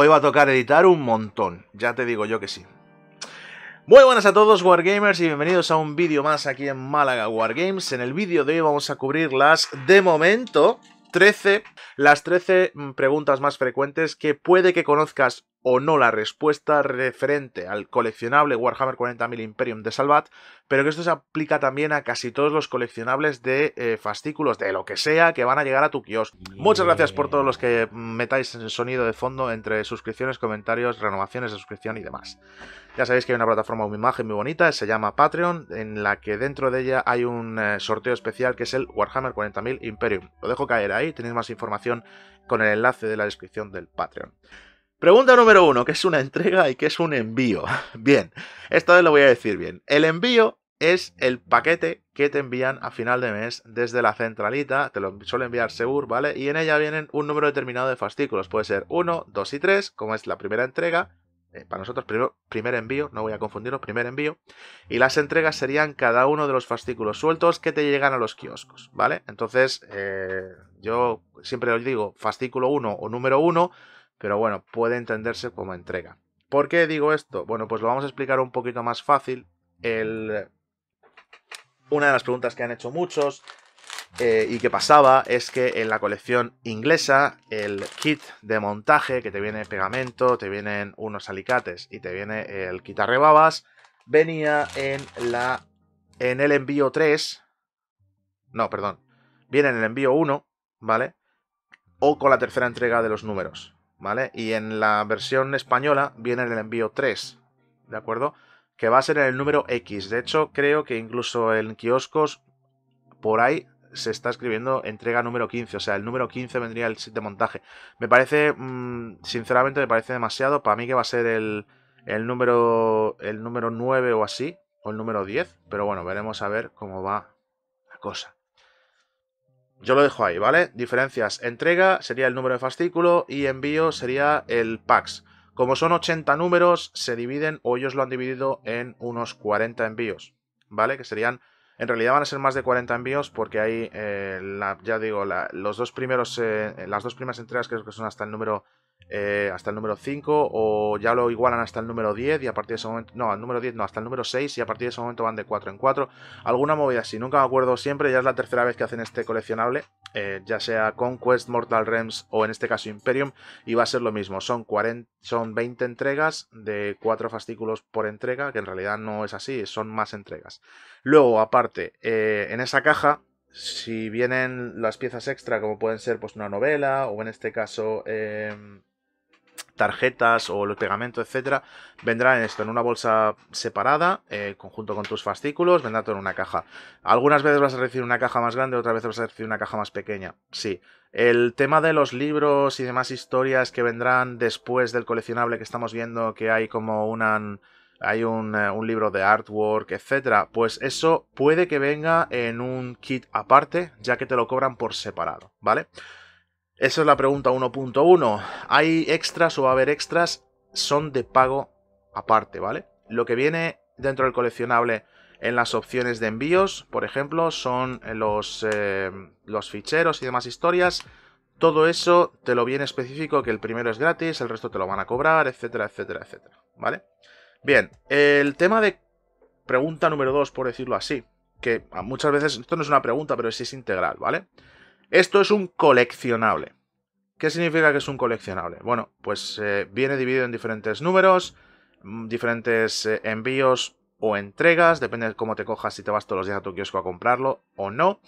Hoy va a tocar editar un montón, ya te digo yo que sí. Muy buenas a todos Wargamers y bienvenidos a un vídeo más aquí en Málaga Wargames. En el vídeo de hoy vamos a cubrir las, de momento, 13, las 13 mm, preguntas más frecuentes que puede que conozcas o no la respuesta referente al coleccionable Warhammer 40.000 Imperium de Salvat, pero que esto se aplica también a casi todos los coleccionables de eh, fascículos, de lo que sea, que van a llegar a tu kiosco. Muchas gracias por todos los que metáis el sonido de fondo entre suscripciones, comentarios, renovaciones de suscripción y demás. Ya sabéis que hay una plataforma una imagen muy bonita, se llama Patreon, en la que dentro de ella hay un eh, sorteo especial que es el Warhammer 40.000 Imperium. Lo dejo caer ahí, tenéis más información con el enlace de la descripción del Patreon. Pregunta número uno, ¿qué es una entrega y qué es un envío? Bien, esta vez lo voy a decir bien. El envío es el paquete que te envían a final de mes desde la centralita, te lo suele enviar seguro, ¿vale? Y en ella vienen un número determinado de fascículos, puede ser 1, 2 y 3, como es la primera entrega, eh, para nosotros primer envío, no voy a confundirlo, primer envío, y las entregas serían cada uno de los fascículos sueltos que te llegan a los kioscos, ¿vale? Entonces, eh, yo siempre os digo fascículo 1 o número 1, pero bueno, puede entenderse como entrega. ¿Por qué digo esto? Bueno, pues lo vamos a explicar un poquito más fácil. El... Una de las preguntas que han hecho muchos eh, y que pasaba es que en la colección inglesa el kit de montaje, que te viene pegamento, te vienen unos alicates y te viene el quitarrebabas, venía en, la, en el envío 3. No, perdón. Viene en el envío 1, ¿vale? O con la tercera entrega de los números. ¿vale? Y en la versión española viene el envío 3, ¿de acuerdo? Que va a ser el número X. De hecho, creo que incluso en kioscos por ahí se está escribiendo entrega número 15, o sea, el número 15 vendría el set de montaje. Me parece, mm, sinceramente, me parece demasiado. Para mí que va a ser el, el, número, el número 9 o así, o el número 10, pero bueno, veremos a ver cómo va la cosa. Yo lo dejo ahí, ¿vale? Diferencias, entrega sería el número de fascículo y envío sería el PAX. Como son 80 números, se dividen o ellos lo han dividido en unos 40 envíos, ¿vale? Que serían, en realidad van a ser más de 40 envíos porque hay, eh, ya digo, los dos primeros, eh, las dos primeras entregas creo que son hasta el número eh, hasta el número 5 o ya lo igualan hasta el número 10 y a partir de ese momento, no, al número 10 no, hasta el número 6 y a partir de ese momento van de 4 en 4. Alguna movida así, nunca me acuerdo siempre, ya es la tercera vez que hacen este coleccionable, eh, ya sea Conquest, Mortal Rems o en este caso Imperium, y va a ser lo mismo, son, son 20 entregas de 4 fascículos por entrega, que en realidad no es así, son más entregas. Luego, aparte, eh, en esa caja si vienen las piezas extra, como pueden ser pues, una novela, o en este caso em, tarjetas o el pegamento, etcétera, vendrá en esto, en una bolsa separada, eh, conjunto con tus fascículos, vendrá todo en una caja. Algunas veces vas a recibir una caja más grande, otras veces vas a recibir una caja más pequeña. Sí. El tema de los libros y demás historias que vendrán después del coleccionable que estamos viendo, que hay como una hay un, eh, un, libro de artwork, etcétera, pues eso puede que venga en un kit aparte, ya que te lo cobran por separado, ¿vale? Esa es la pregunta 1.1. ¿Hay extras o va a haber extras? Son de pago aparte, ¿vale? Lo que viene dentro del coleccionable en las opciones de envíos, por ejemplo, son eh, eh, los, ficheros y demás historias. Todo eso te lo viene específico que el primero es gratis, el resto te lo van a cobrar, etcétera, etcétera, etcétera. ¿Vale? Bien, el tema de pregunta número 2, por decirlo así, que muchas veces, esto no es una pregunta, pero sí es integral, ¿vale? Esto es un coleccionable. ¿Qué significa que es un coleccionable? Bueno, pues eh, viene dividido en diferentes números, mm, diferentes eh, envíos o entregas, depende de cómo te cojas, si te vas todos los días a tu kiosco a comprarlo o no.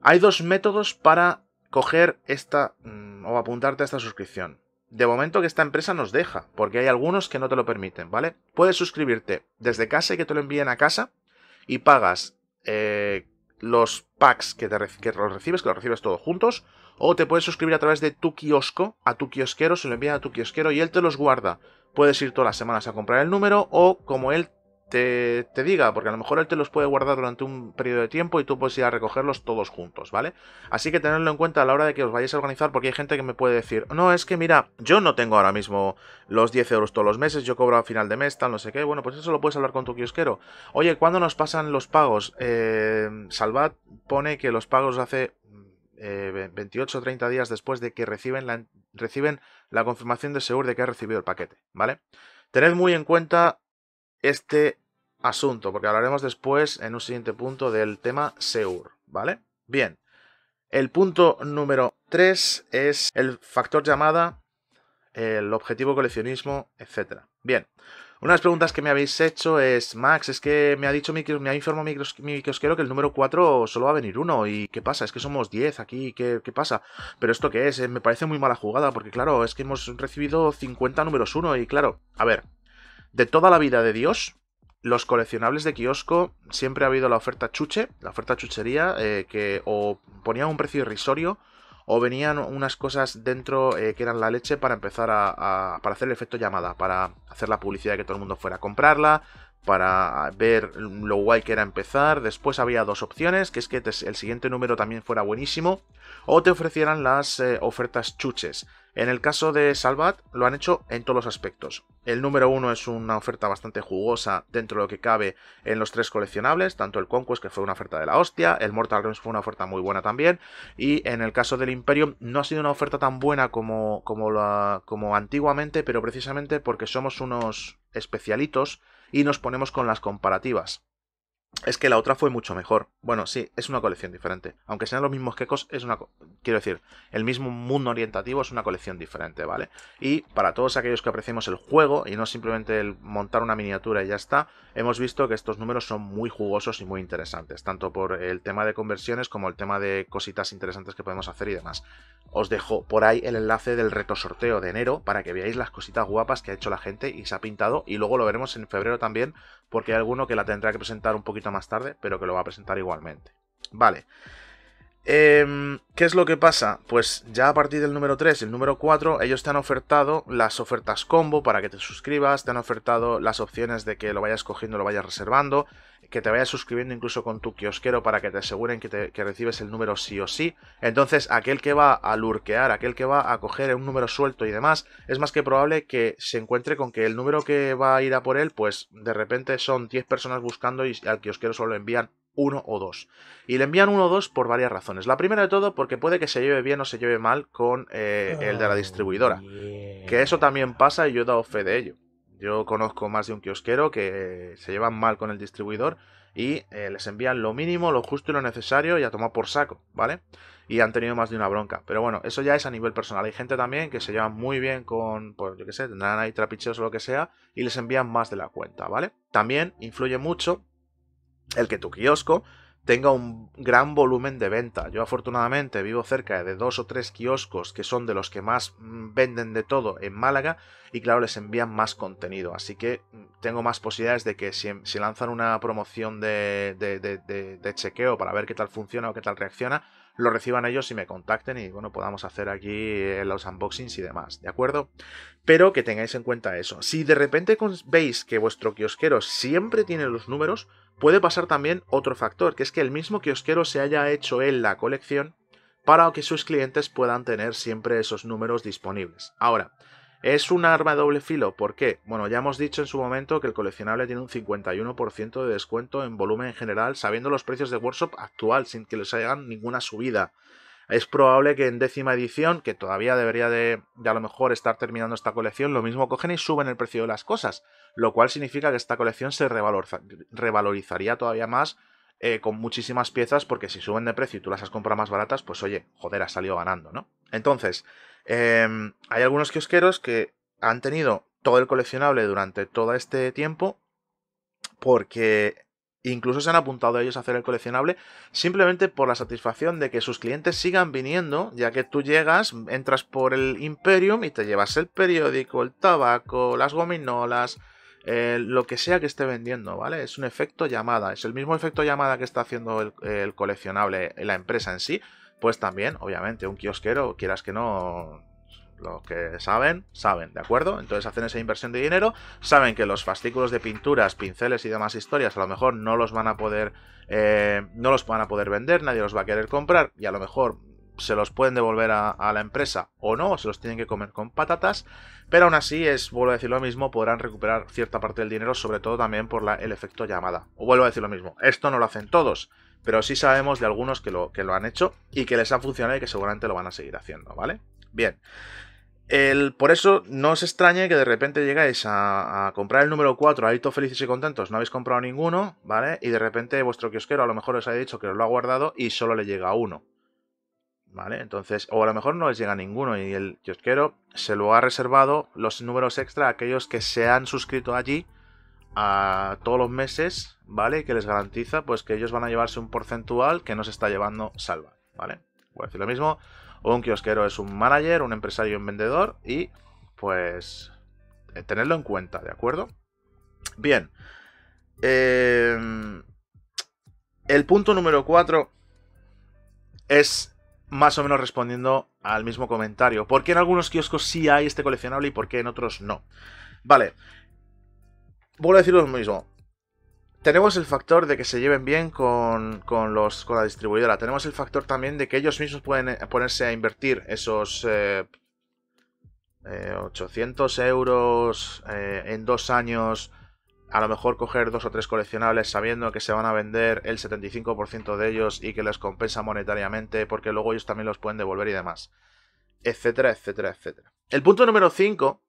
Hay dos métodos para coger esta mm, o apuntarte a esta suscripción. De momento que esta empresa nos deja, porque hay algunos que no te lo permiten, ¿vale? Puedes suscribirte desde casa y que te lo envíen a casa y pagas eh, los packs que, te, los recibes, que los recibes todos juntos, o te puedes suscribir a través de tu kiosco, a tu kiosquero, se lo envía a tu kiosquero y él te los guarda. Puedes ir todas las semanas a comprar el número o como él te, diga, porque a lo mejor él te los puede guardar durante un periodo de tiempo y tú puedes ir a recogerlos todos juntos, ¿vale? Así que tenedlo en cuenta a la hora de que os vayáis a organizar, porque hay gente que me puede decir, no, es que mira, yo no tengo ahora mismo los 10 euros todos los meses, yo cobro a final de mes, tal, no sé qué, bueno, pues eso lo puedes hablar con tu kiosquero. Oye, ¿cuándo nos pasan los pagos? Eh, Salvat pone que los pagos hace 28 o 30 días después de que reciben la, reciben la confirmación de seguro de que ha recibido el paquete, ¿vale? Tened muy en cuenta este asunto, porque hablaremos después en un siguiente punto del tema SEUR, ¿vale? Bien, el punto número 3 es el factor llamada, el objetivo coleccionismo, etc. Bien, una de las preguntas que me habéis hecho es, Max, es que me ha dicho, me ha informado mi, os que el número 4 solo va a venir uno, y ¿qué pasa? Es que somos 10 aquí, ¿qué, qué pasa? Pero ¿esto qué es? Eh, me parece muy mala jugada, porque claro, es que hemos recibido 50 números 1, y claro, a ver, de toda la vida de Dios, los coleccionables de kiosco siempre ha habido la oferta chuche, la oferta chuchería, eh, que o ponían un precio irrisorio o venían unas cosas dentro eh, que eran la leche para empezar a, hacer el efecto llamada, para hacer la publicidad que todo el mundo fuera a comprarla, para ver lo guay que era empezar. Después había dos opciones, que es que el siguiente número también fuera buenísimo, o te ofrecieran las eh, ofertas chuches. En el caso de Salvat, lo han hecho en todos los aspectos. El número uno es una oferta bastante jugosa dentro de lo que cabe en los tres coleccionables, tanto el Conquest, que fue una oferta de la hostia, el Mortal Realms fue una oferta muy buena también, y en el caso del Imperium no ha sido una oferta tan buena como, como, como antiguamente, pero precisamente porque somos unos especialitos y nos ponemos con las comparativas. Es que la otra fue mucho mejor. Bueno, sí, es una colección diferente. Aunque sean los mismos quecos, es una. Quiero decir, el mismo mundo orientativo es una colección diferente, ¿vale? Y para todos aquellos que apreciemos el juego y no simplemente el montar una miniatura y ya está, hemos visto que estos números son muy jugosos y muy interesantes, tanto por el tema de conversiones como el tema de cositas interesantes que podemos hacer y demás. Os dejo por ahí el enlace del reto sorteo de enero para que veáis las cositas guapas que ha hecho la gente y se ha pintado, y luego lo veremos en febrero también, porque hay alguno que la tendrá que presentar un poquito más tarde, pero que lo va a presentar igualmente. Vale. Em, ¿Qué es lo que pasa? Pues ya a partir del número 3 y el número 4, ellos te han ofertado las ofertas combo para que te suscribas, te han ofertado las opciones de que lo vayas cogiendo, lo vayas reservando, que te vayas suscribiendo incluso con tu kiosquero para que te aseguren que, recibes el número sí o sí. Entonces, aquel que va a lurquear, aquel que va a coger un número suelto y demás, es más que probable que se encuentre con que el número que va a ir a por él, pues de repente son 10 personas buscando y al kiosquero solo le envían uno o dos. Y le envían uno o dos por varias razones. La primera de todo, porque puede que se lleve bien o se lleve mal con eh, el de la ah, distribuidora. Que eso también pasa y yo he dado fe de ello. Yo conozco más de un kiosquero que se llevan mal con el distribuidor y eh, les envían lo mínimo, lo justo y lo necesario y a tomar por saco, ¿vale? Y han tenido más de una bronca. Pero bueno, eso ya es a nivel personal. Hay gente también que se lleva muy bien con, pues yo qué sé, tendrán ahí trapicheos o lo que sea y les envían más de la cuenta, ¿vale? También influye mucho el que tu kiosco tenga un gran volumen de venta. Yo afortunadamente vivo cerca de dos o tres kioscos que son de los que más mm, venden de todo en Málaga y claro, les envían más contenido. Así que mm, tengo más posibilidades de que si, lanzan una promoción de, chequeo para ver qué tal funciona o qué tal reacciona, lo reciban ellos y me contacten y bueno, podamos hacer aquí eh, los unboxings y demás, ¿de acuerdo? Pero que tengáis en cuenta eso. Si de repente veis que vuestro kiosquero siempre tiene los números, puede pasar también otro factor, que es que el mismo kiosquero se haya hecho en la colección para que sus clientes puedan tener siempre esos números disponibles. Ahora, es un arma de doble filo, ¿por qué? Bueno, ya hemos dicho en su momento que el coleccionable tiene un 51% de descuento en volumen en general, sabiendo los precios de Workshop actual, sin que les hagan ninguna subida. Es probable que en décima edición, que todavía debería de, a lo mejor estar terminando esta colección, lo mismo cogen y suben el precio de las cosas, lo cual significa que esta colección se revalorizaría todavía más eh, con muchísimas piezas, porque si suben de precio y tú las has comprado más baratas, pues oye, joder, has salido ganando, ¿no? Entonces, em, hay algunos kiosqueros que han tenido todo el coleccionable durante todo este tiempo, porque incluso se han apuntado a ellos a hacer el coleccionable simplemente por la satisfacción de que sus clientes sigan viniendo, ya que tú llegas, entras por el Imperium y te llevas el periódico, el tabaco, las gominolas, eh, lo que sea que esté vendiendo, ¿vale? Es un efecto llamada, es el mismo efecto llamada que está haciendo el, coleccionable, la empresa en sí, pues también, obviamente, un kiosquero, quieras que no, lo que saben, saben, ¿de acuerdo? Entonces hacen esa inversión de dinero, saben que los fascículos de pinturas, pinceles y demás historias a lo mejor no los van a poder, eh, no los van a poder vender, nadie los va a querer comprar y a lo mejor se los pueden devolver a, la empresa o no, se los tienen que comer con patatas, pero aún así, es, vuelvo a decir lo mismo, podrán recuperar cierta parte del dinero, sobre todo también por el efecto llamada. O vuelvo a decir lo mismo, esto no lo hacen todos, pero sí sabemos de algunos que lo, que lo han hecho y que les han funcionado y que seguramente lo van a seguir haciendo, ¿vale? Bien. El, por eso no os extrañe que de repente llegáis a, comprar el número 4, ahí todos felices y contentos, no habéis comprado ninguno, ¿vale? Y de repente vuestro kiosquero a lo mejor os ha dicho que os lo ha guardado y solo le llega uno. ¿Vale? Entonces, o a lo mejor no les llega ninguno y el kiosquero se lo ha reservado los números extra a aquellos que se han suscrito allí a todos los meses, ¿vale? que les garantiza pues que ellos van a llevarse un porcentual que no se está llevando salva, ¿vale? Voy a decir lo mismo, un kiosquero es un manager, un empresario, un vendedor y pues eh, tenerlo en cuenta, ¿de acuerdo? Bien. Em, el punto número 4 es más o menos respondiendo al mismo comentario. ¿Por qué en algunos kioscos sí hay este coleccionable y por qué en otros no? Vale. Vuelvo a decir lo mismo. Tenemos el factor de que se lleven bien con, los, con la distribuidora. Tenemos el factor también de que ellos mismos pueden eh, ponerse a invertir esos 800 eh, eh, euros en dos años a lo mejor coger dos o tres coleccionables sabiendo que se van a vender el 75% de ellos y que les compensa monetariamente porque luego ellos también los pueden devolver y demás. Etcétera, etcétera, etcétera. El punto número 5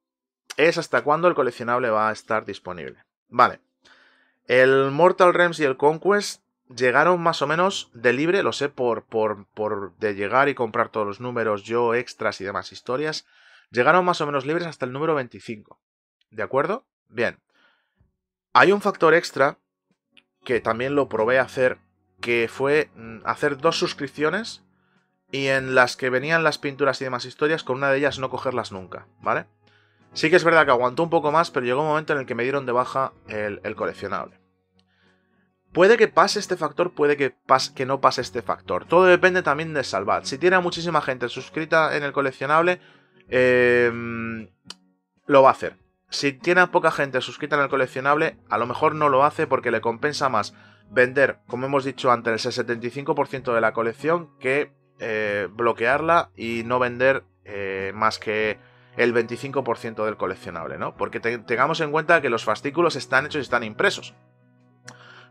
es hasta cuándo el coleccionable va a estar disponible. Vale. El Mortal Rems y el Conquest llegaron más o menos de libre, lo sé por, por, por de llegar y comprar todos los números, yo, extras y demás historias. Llegaron más o menos libres hasta el número 25. ¿De acuerdo? Bien. Hay un factor extra que también lo probé a hacer, que fue mm, hacer dos suscripciones y en las que venían las pinturas y demás historias, con una de ellas no cogerlas nunca, ¿vale? Sí que es verdad que aguantó un poco más, pero llegó un momento en el que me dieron de baja el, coleccionable. Puede que pase este factor, puede que, no pase este factor. Todo depende también de Salvat. Si tiene a muchísima gente suscrita en el coleccionable, eh, mm, lo va a hacer. Si tiene poca gente suscrita en el coleccionable, a lo mejor no lo hace porque le compensa más vender, como hemos dicho antes, el 75% de la colección que eh, bloquearla y no vender eh, más que el 25% del coleccionable, ¿no? Porque tengamos en cuenta que los fascículos están hechos y están impresos.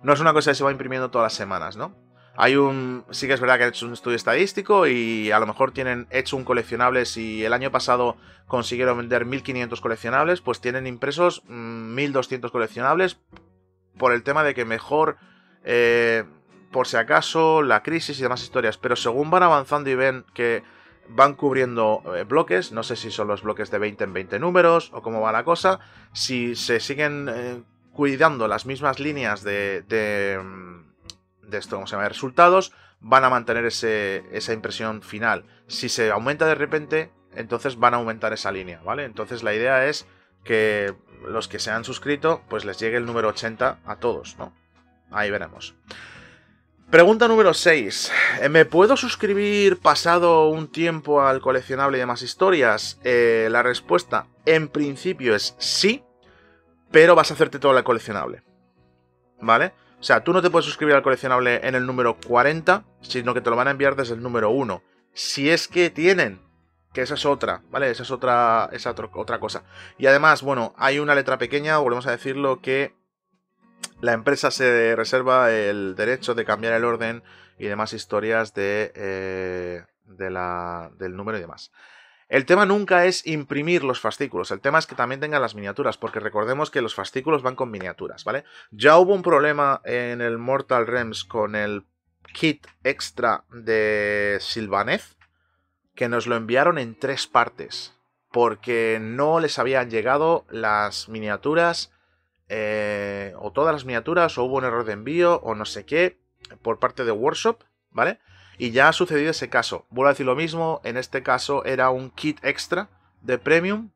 No es una cosa que se va imprimiendo todas las semanas, ¿no? Hay un. Sí que es verdad que han hecho un estudio estadístico y a lo mejor tienen hecho un coleccionable. Si el año pasado consiguieron vender 1500 coleccionables, pues tienen impresos 1200 mm, coleccionables por el tema de que mejor. Eh, por si acaso, la crisis y demás historias. Pero según van avanzando y ven que van cubriendo eh, bloques, no sé si son los bloques de 20 en 20 números o cómo va la cosa, si se siguen eh, cuidando las mismas líneas de, mm, de esto, vamos se llama? Resultados, van a mantener esa impresión final. Si se aumenta de repente, entonces van a aumentar esa línea, ¿vale? Entonces la idea es que los que se han suscrito, pues les llegue el número 80 a todos, ¿no? Ahí veremos. Pregunta número 6. ¿Me puedo suscribir pasado un tiempo al coleccionable y demás historias? Eh, la respuesta en principio es sí, pero vas a hacerte todo el coleccionable. ¿Vale? O sea, tú no te puedes suscribir al coleccionable en el número 40, sino que te lo van a enviar desde el número 1. Si es que tienen, que esa es otra, ¿vale? Esa es otra, otra cosa. Y además, bueno, hay una letra pequeña, volvemos a decirlo, que la empresa se reserva el derecho de cambiar el orden y demás historias de, eh, del número y demás. El tema nunca es imprimir los fascículos, el tema es que también tengan las miniaturas, porque recordemos que los fascículos van con miniaturas, ¿vale? Ya hubo un problema en el Mortal Rems con el kit extra de Silvanez, que nos lo enviaron en tres partes, porque no les habían llegado las miniaturas, eh, o todas las miniaturas, o hubo un error de envío, o no sé qué, por parte de Workshop, ¿vale? Y ya ha sucedido ese caso. Vuelvo a decir lo mismo, en este caso era un kit extra de premium,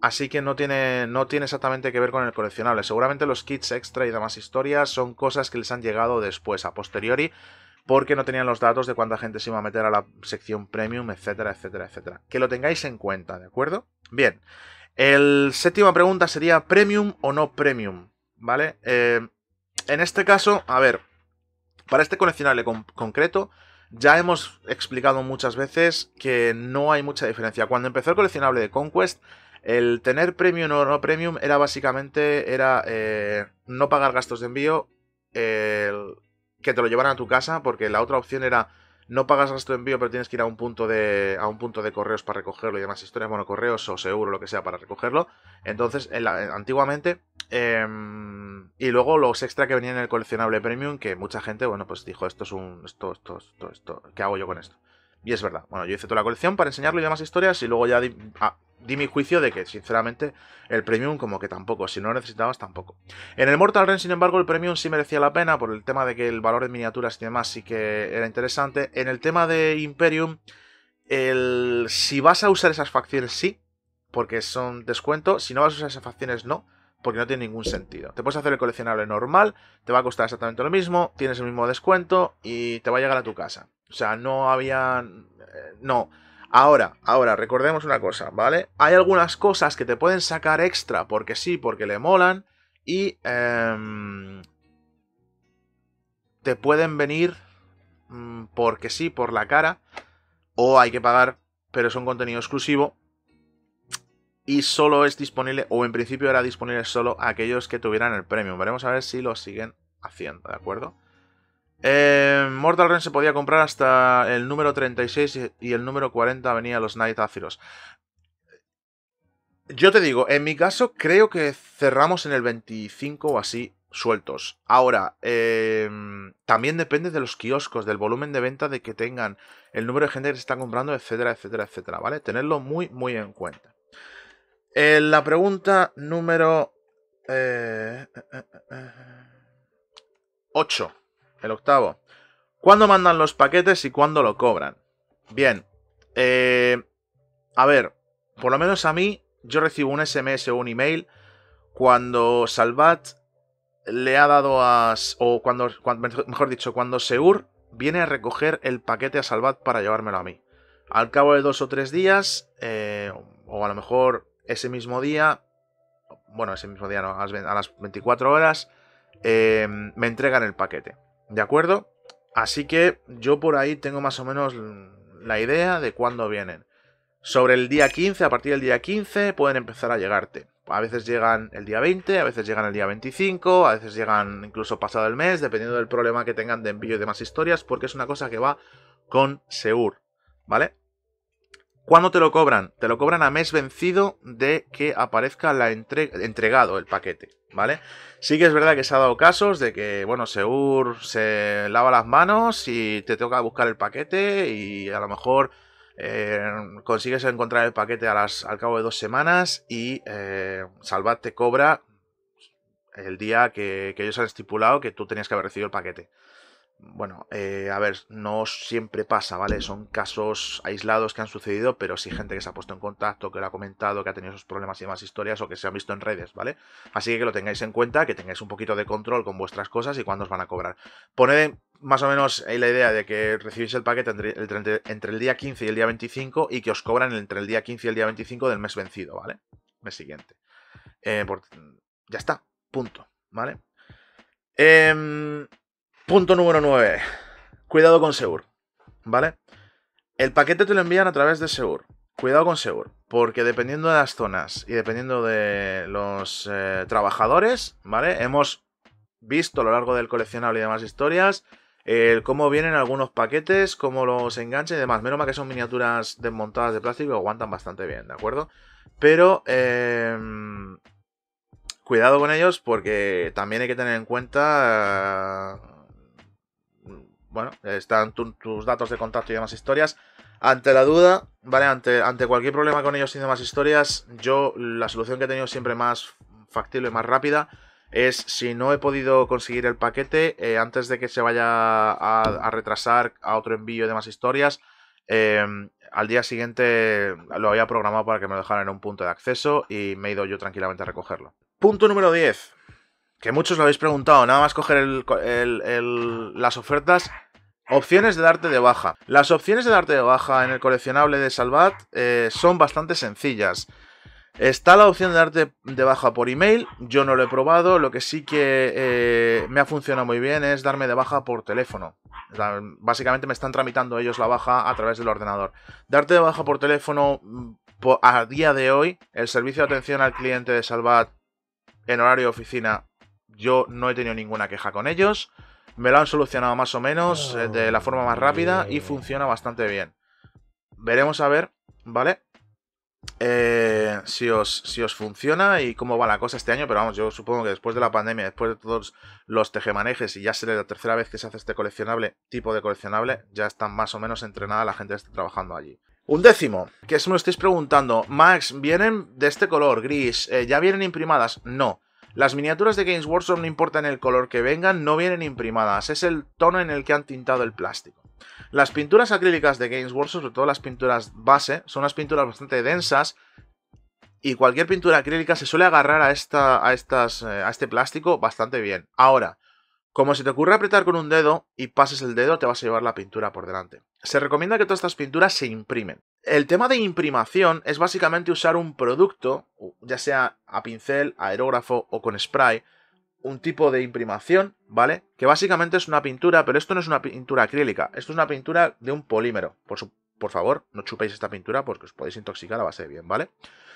así que no tiene, no tiene exactamente que ver con el coleccionable. Seguramente los kits extra y demás historias son cosas que les han llegado después, a posteriori, porque no tenían los datos de cuánta gente se iba a meter a la sección premium, etcétera, etcétera, etcétera. Que lo tengáis en cuenta, ¿de acuerdo? Bien, el séptima pregunta sería premium o no premium, ¿vale? Eh, en este caso, a ver, para este coleccionable concreto, ya hemos explicado muchas veces que no hay mucha diferencia. Cuando empezó el coleccionable de Conquest, el tener premium o no premium era básicamente era, eh, no pagar gastos de envío, que te lo llevaran a tu casa, porque la otra opción era no pagas gasto de envío, pero tienes que ir a un punto de, a un punto de correos para recogerlo y demás historias, bueno, correos o seguro, lo que sea, para recogerlo. Entonces, eh, antiguamente Em, y luego los extra que venían en el coleccionable premium, que mucha gente, bueno, pues dijo, esto es un. esto, esto, esto, esto, ¿qué hago yo con esto? Y es verdad. Bueno, yo hice toda la colección para enseñarlo y demás historias, y luego ya di, ah, mi juicio de que, sinceramente, el premium, como que tampoco, si no lo necesitabas, tampoco. En el Mortal Ren, sin embargo, el premium sí merecía la pena, por el tema de que el valor de miniaturas y demás sí que era interesante. En el tema de Imperium, el, si vas a usar esas facciones, sí, porque son descuento. Si no vas a usar esas facciones, no porque no tiene ningún sentido. Te puedes hacer el coleccionable normal, te va a costar exactamente lo mismo, tienes el mismo descuento y te va a llegar a tu casa. O sea, no había... Eh, no. Ahora, ahora, recordemos una cosa, ¿vale? Hay algunas cosas que te pueden sacar extra porque sí, porque le molan y... Em, te pueden venir mm, porque sí, por la cara, o hay que pagar, pero es un contenido exclusivo y solo es disponible, o en principio era disponible solo a aquellos que tuvieran el premium. Veremos a ver si lo siguen haciendo, ¿de acuerdo? Eh, Mortal Ren se podía comprar hasta el número 36 y el número 40 venía los Night Aziros. Yo te digo, en mi caso creo que cerramos en el 25 o así sueltos. Ahora, eh, también depende de los kioscos, del volumen de venta de que tengan, el número de gente que se está comprando, etcétera, etcétera, etcétera, ¿vale? Tenerlo muy, muy en cuenta. Eh, la pregunta número 8, eh, eh, el octavo. ¿Cuándo mandan los paquetes y cuándo lo cobran? Bien, a ver, por lo menos a mí, yo recibo un SMS o un email cuando Salvat le ha dado a... o cuando, mejor dicho, cuando Seur viene a recoger el paquete a Salvat para llevármelo a mí. Al cabo de dos o tres días, o a lo mejor ese mismo día, bueno, ese mismo día no, a las 24 horas, em, me entregan el paquete. ¿De acuerdo? Así que yo por ahí tengo más o menos la idea de cuándo vienen. Sobre el día 15, a partir del día 15, pueden empezar a llegarte. A veces llegan el día 20, a veces llegan el día 25, a veces llegan incluso pasado el mes, dependiendo del problema que tengan de envío y demás historias, porque es una cosa que va con Seur, ¿vale? ¿Cuándo te lo cobran? Te lo cobran a mes vencido de que aparezca la entregado el paquete, ¿vale? Sí que es verdad que se ha dado casos de que, bueno, Seur se lava las manos y te toca buscar el paquete y a lo mejor eh, consigues encontrar el paquete a las, al cabo de dos semanas y eh, Salvat te cobra el día que, que ellos han estipulado que tú tenías que haber recibido el paquete. Bueno, eh, a ver, no siempre pasa, ¿vale? Son casos aislados que han sucedido, pero sí gente que se ha puesto en contacto, que lo ha comentado, que ha tenido esos problemas y más historias o que se han visto en redes, ¿vale? Así que que lo tengáis en cuenta, que tengáis un poquito de control con vuestras cosas y cuándo os van a cobrar. Poned más o menos ahí la idea de que recibís el paquete entre, el día 15 y el día 25 y que os cobran entre el día 15 y el día 25 del mes vencido, ¿vale? Mes siguiente. Eh, ya está, punto, ¿vale? Eh, Punto número 9. Cuidado con Segur. ¿Vale? El paquete te lo envían a través de Segur. Cuidado con Segur. Porque dependiendo de las zonas y dependiendo de los eh, trabajadores, ¿vale? Hemos visto a lo largo del coleccionable y demás historias cómo vienen algunos paquetes, cómo los enganchan y demás. Menos mal que son miniaturas desmontadas de plástico y aguantan bastante bien, ¿de acuerdo? Pero em, cuidado con ellos porque también hay que tener en cuenta bueno, están tus datos de contacto y demás historias. Ante la duda, ¿vale? Ante, ante cualquier problema con ellos y demás historias, yo la solución que he tenido siempre más factible, y más rápida, es si no he podido conseguir el paquete, eh, antes de que se vaya a, retrasar a otro envío y demás historias, em, al día siguiente lo había programado para que me lo dejaran en un punto de acceso y me he ido yo tranquilamente a recogerlo. Punto número 10. Que muchos lo habéis preguntado, nada más coger las ofertas, Opciones de darte de baja. Las opciones de darte de baja en el coleccionable de Salvat eh, son bastante sencillas. Está la opción de darte de baja por email, yo no lo he probado, lo que sí que eh, me ha funcionado muy bien es darme de baja por teléfono. Básicamente me están tramitando ellos la baja a través del ordenador. Darte de baja por teléfono mm, a día de hoy, el servicio de atención al cliente de Salvat en horario de oficina, yo no he tenido ninguna queja con ellos. Me lo han solucionado más o menos eh, de la forma más oh, rápida y funciona bastante bien. Veremos a ver, ¿vale? Eh, si, os, si os funciona y cómo va la cosa este año, pero vamos, yo supongo que después de la pandemia, después de todos los tejemanejes y ya será la tercera vez que se hace este coleccionable, tipo de coleccionable, ya están más o menos entrenada la gente que está trabajando allí. Un décimo, que es me estáis preguntando, Max, ¿vienen de este color gris? Eh, ¿Ya vienen imprimadas? No. Las miniaturas de Games Workshop, no importan el color que vengan, no vienen imprimadas, es el tono en el que han tintado el plástico. Las pinturas acrílicas de Games Workshop, sobre todo las pinturas base, son unas pinturas bastante densas y cualquier pintura acrílica se suele agarrar a, esta, a, estas, eh, a este plástico bastante bien. Ahora, como se te ocurra apretar con un dedo y pases el dedo, te vas a llevar la pintura por delante. Se recomienda que todas estas pinturas se imprimen. El tema de imprimación es básicamente usar un producto, ya sea a pincel, aerógrafo o con spray, un tipo de imprimación, ¿vale? Que básicamente es una pintura, pero esto no es una pintura acrílica, esto es una pintura de un polímero. Por, por, favor, no chupéis esta pintura porque os podéis intoxicar a base de bien, ¿vale?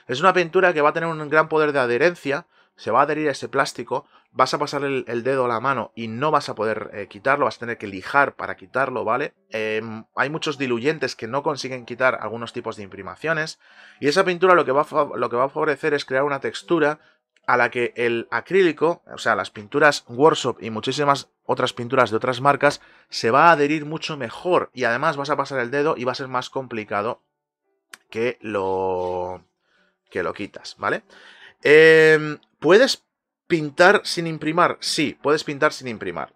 Es una pintura que va a tener un gran poder de adherencia se va a adherir a ese plástico, vas a pasar el, dedo a la mano y no vas a poder eh, quitarlo, vas a tener que lijar para quitarlo, ¿vale? Em, hay muchos diluyentes que no consiguen quitar algunos tipos de imprimaciones y esa pintura lo que va a, lo que va a favorecer es crear una textura a la que el acrílico, o sea, las pinturas Workshop y muchísimas otras pinturas de otras marcas, se va a adherir mucho mejor y además vas a pasar el dedo y va a ser más complicado que lo que lo quitas, ¿vale? Eh, ¿Puedes pintar sin imprimar? Sí, puedes pintar sin imprimar.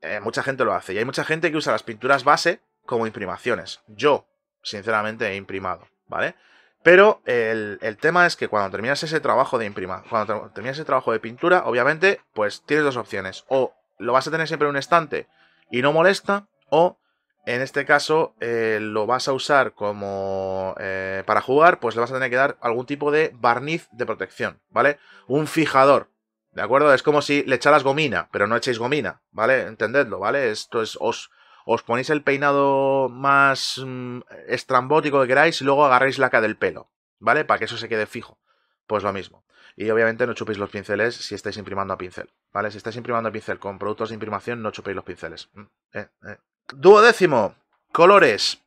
Eh, mucha gente lo hace y hay mucha gente que usa las pinturas base como imprimaciones. Yo, sinceramente, he imprimado, ¿vale? Pero el, el tema es que cuando terminas ese trabajo de imprima, cuando terminas ese trabajo de pintura, obviamente, pues tienes dos opciones. O lo vas a tener siempre en un estante y no molesta, o en este caso eh, lo vas a usar como eh, para jugar, pues le vas a tener que dar algún tipo de barniz de protección, ¿vale? Un fijador, ¿de acuerdo? Es como si le echaras gomina, pero no echéis gomina, ¿vale? Entendedlo, ¿vale? Esto es, os, os ponéis el peinado más mm, estrambótico que queráis y luego agarráis cara del pelo, ¿vale? Para que eso se quede fijo. Pues lo mismo. Y obviamente no chupéis los pinceles si estáis imprimando a pincel, ¿vale? Si estáis imprimando a pincel con productos de imprimación, no chupéis los pinceles. Mm, ¿Eh? eh décimo colores.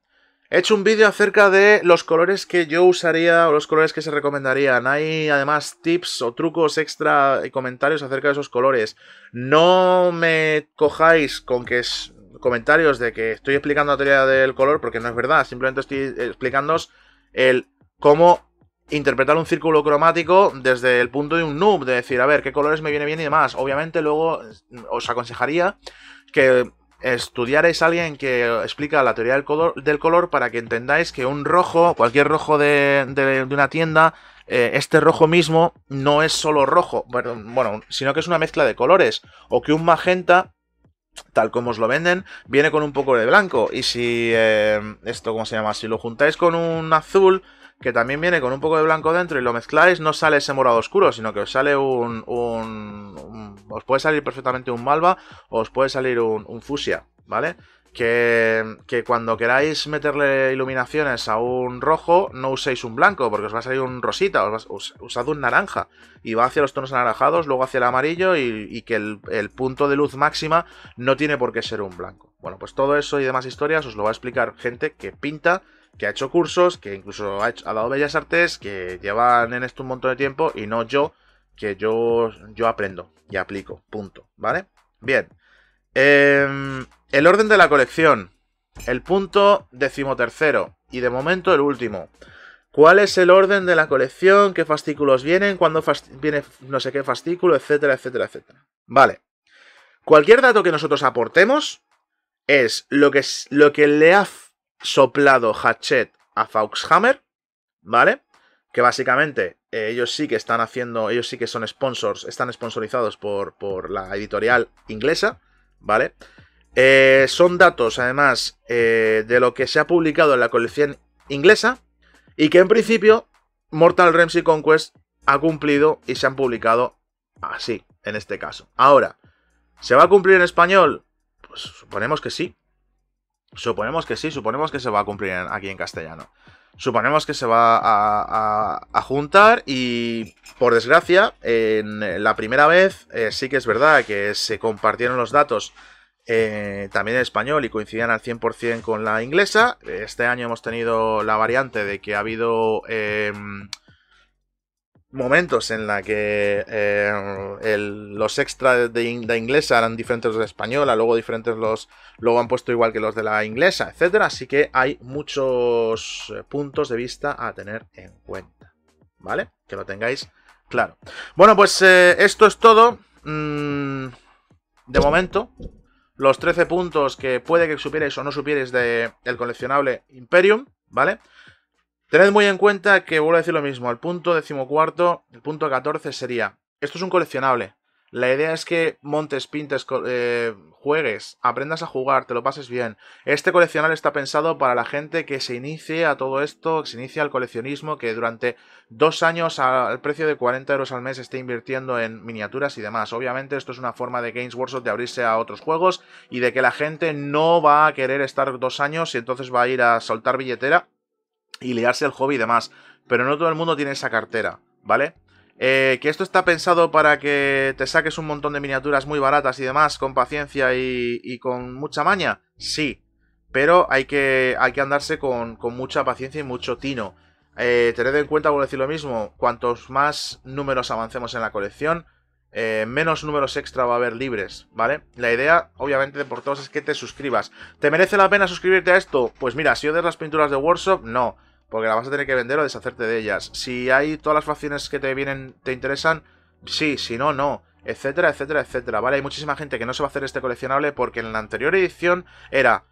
He hecho un vídeo acerca de los colores que yo usaría o los colores que se recomendarían. Hay además tips o trucos extra y comentarios acerca de esos colores. No me cojáis con que es comentarios de que estoy explicando la teoría del color porque no es verdad. Simplemente estoy explicándoos el cómo interpretar un círculo cromático desde el punto de un noob, de decir, a ver, qué colores me viene bien y demás. Obviamente luego mm, os aconsejaría que Estudiaréis a alguien que explica la teoría del color, del color para que entendáis que un rojo, cualquier rojo de, una tienda, eh, este rojo mismo no es solo rojo, bueno, sino que es una mezcla de colores. O que un magenta, tal como os lo venden, viene con un poco de blanco. Y si eh, esto, ¿cómo se llama? Si lo juntáis con un azul, que también viene con un poco de blanco dentro y lo mezcláis, no sale ese morado oscuro, sino que os sale un... un, os puede salir perfectamente un malva o os puede salir un, fusia, ¿vale? Que, que, cuando queráis meterle iluminaciones a un rojo, no uséis un blanco, porque os va a salir un rosita, os va, a usad un naranja, y va hacia los tonos anaranjados, luego hacia el amarillo, y, que el, punto de luz máxima no tiene por qué ser un blanco. Bueno, pues todo eso y demás historias os lo va a explicar gente que pinta que ha hecho cursos, que incluso ha, dado bellas artes, que llevan en esto un montón de tiempo y no yo, que yo, yo aprendo y aplico, punto, ¿vale? Bien, em, el orden de la colección, el punto decimotercero y de momento el último. ¿Cuál es el orden de la colección? ¿Qué fascículos vienen? ¿Cuándo viene no sé qué fascículo? Etcétera, etcétera, etcétera. Vale. Cualquier dato que nosotros aportemos es lo que, lo que le hace soplado Hatchet a Foxhammer ¿vale? Que básicamente eh, ellos sí que están haciendo, ellos sí que son sponsors, están sponsorizados por, por la editorial inglesa, ¿vale? Eh, son datos, además, eh, de lo que se ha publicado en la colección inglesa y que en principio Mortal y Conquest ha cumplido y se han publicado así, en este caso. Ahora, ¿se va a cumplir en español? Pues suponemos que sí, Suponemos que sí, suponemos que se va a cumplir aquí en castellano. Suponemos que se va a, juntar y, por desgracia, en la primera vez eh, sí que es verdad que se compartieron los datos eh, también en español y coincidían al 100% con la inglesa. Este año hemos tenido la variante de que ha habido... Em, momentos en la que eh, los extras de, inglesa eran diferentes los de española, luego diferentes los luego han puesto igual que los de la inglesa, etcétera, así que hay muchos eh, puntos de vista a tener en cuenta, ¿vale? Que lo tengáis claro. Bueno, pues eh, esto es todo mm, de momento. Los 13 puntos que puede que supierais o no supierais del el coleccionable Imperium, ¿vale? Tened muy en cuenta que vuelvo a decir lo mismo, el punto decimocuarto, el punto 14 sería, esto es un coleccionable. La idea es que montes, pintes, eh, juegues, aprendas a jugar, te lo pases bien. Este coleccionable está pensado para la gente que se inicie a todo esto, que se inicie al coleccionismo, que durante dos años al precio de 40 euros al mes esté invirtiendo en miniaturas y demás. Obviamente esto es una forma de Games Workshop de abrirse a otros juegos y de que la gente no va a querer estar dos años y entonces va a ir a soltar billetera y liarse el hobby y demás. Pero no todo el mundo tiene esa cartera, ¿vale? Eh, que esto está pensado para que te saques un montón de miniaturas muy baratas y demás, con paciencia y, con mucha maña, sí. Pero hay que, hay que andarse con, con mucha paciencia y mucho tino. Eh, tened en cuenta, vuelvo a decir lo mismo, cuantos más números avancemos en la colección, eh, menos números extra va a haber libres, ¿vale? La idea, obviamente, por todos es que te suscribas. ¿Te merece la pena suscribirte a esto? Pues mira, si odias las pinturas de Workshop, no, porque la vas a tener que vender o deshacerte de ellas. Si hay todas las facciones que te vienen, te interesan, sí, si no, no etcétera, etcétera, etcétera, ¿vale? Hay muchísima gente que no se va a hacer este coleccionable porque en la anterior edición era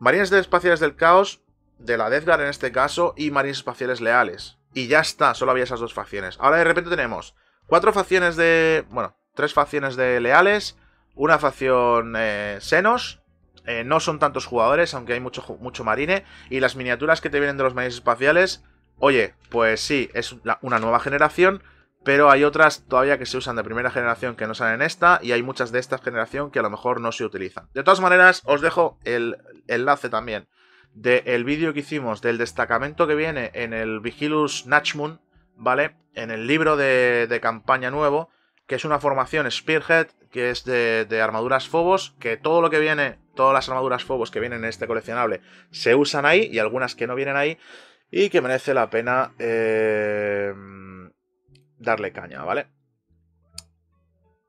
Marines Espaciales del Caos, de la Death Guard en este caso, y Marines Espaciales Leales. Y ya está, solo había esas dos facciones. Ahora de repente tenemos Cuatro facciones de... Bueno, tres facciones de leales, una facción eh, senos, eh, no son tantos jugadores, aunque hay mucho, mucho marine, y las miniaturas que te vienen de los marines espaciales, oye, pues sí, es una nueva generación, pero hay otras todavía que se usan de primera generación que no salen en esta, y hay muchas de esta generación que a lo mejor no se utilizan. De todas maneras, os dejo el enlace también del vídeo que hicimos del destacamento que viene en el Vigilus Nachmund, ¿vale? En el libro de, campaña nuevo, que es una formación Spearhead, que es de, armaduras FOBOS, que todo lo que viene, todas las armaduras FOBOS que vienen en este coleccionable se usan ahí y algunas que no vienen ahí y que merece la pena eh, darle caña, ¿vale?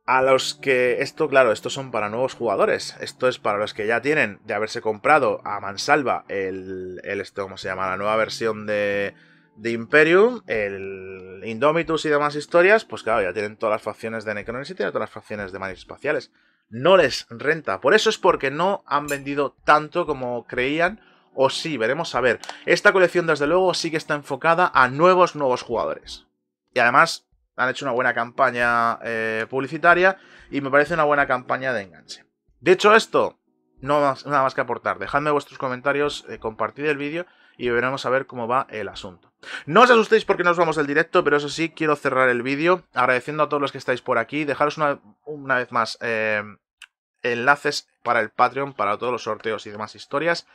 A los que esto, claro, estos son para nuevos jugadores. Esto es para los que ya tienen de haberse comprado a mansalva el, el este, ¿cómo se llama? La nueva versión de, de Imperium, el Indomitus y demás historias, pues claro, ya tienen todas las facciones de Necrones y tienen todas las facciones de manis espaciales. No les renta. Por eso es porque no han vendido tanto como creían. O sí, veremos a ver. Esta colección, desde luego, sí que está enfocada a nuevos, nuevos jugadores. Y además, han hecho una buena campaña eh, publicitaria y me parece una buena campaña de enganche. De Dicho esto, no nada más que aportar. Dejadme vuestros comentarios, eh, compartid el vídeo y veremos a ver cómo va el asunto. No os asustéis porque os vamos del directo, pero eso sí, quiero cerrar el vídeo agradeciendo a todos los que estáis por aquí. Dejaros una, vez más eh, enlaces para el Patreon, para todos los sorteos y demás historias.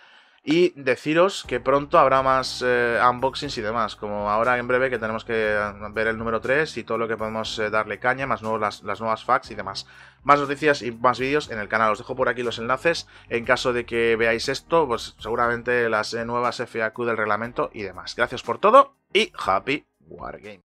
Y deciros que pronto habrá más eh, unboxings y demás, como ahora en breve que tenemos que eh, ver el número 3 y todo lo que podemos eh, darle caña, más las, nuevas facts y demás. Más noticias y más vídeos en el canal. Os dejo por aquí los enlaces. En caso de que veáis esto, pues seguramente las nuevas FAQ del reglamento y demás. Gracias por todo y happy wargame.